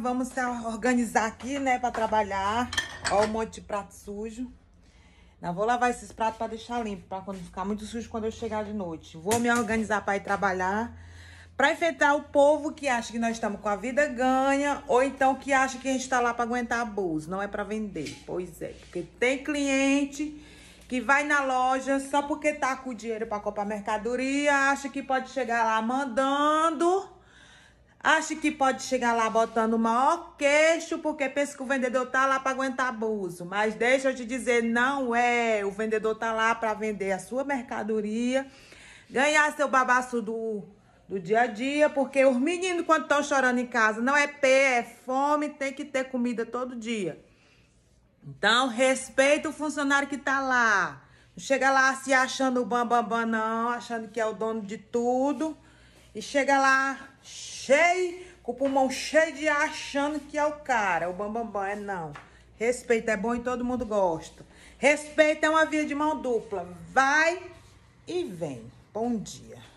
vamos se organizar aqui, né, pra trabalhar. Ó, um monte de prato sujo. Não vou lavar esses pratos pra deixar limpo, pra quando ficar muito sujo quando eu chegar de noite. Vou me organizar pra ir trabalhar. Pra enfrentar o povo que acha que nós estamos com a vida ganha, ou então que acha que a gente tá lá pra aguentar abuso. Não é pra vender. Pois é, porque tem cliente que vai na loja só porque tá com dinheiro pra comprar mercadoria, acha que pode chegar lá mandando Acha que pode chegar lá botando o maior queixo porque pensa que o vendedor tá lá para aguentar abuso. Mas deixa eu te dizer, não é. O vendedor tá lá para vender a sua mercadoria, ganhar seu babaço do, do dia a dia, porque os meninos, quando estão chorando em casa, não é pé, é fome, tem que ter comida todo dia. Então, respeita o funcionário que tá lá. Não chega lá se achando o bambambam, bam, bam, não, achando que é o dono de tudo. E chega lá cheio, com o pulmão cheio de ar, achando que é o cara, o bambambam. Bam, bam. É não. Respeito é bom e todo mundo gosta. Respeito é uma via de mão dupla. Vai e vem. Bom dia.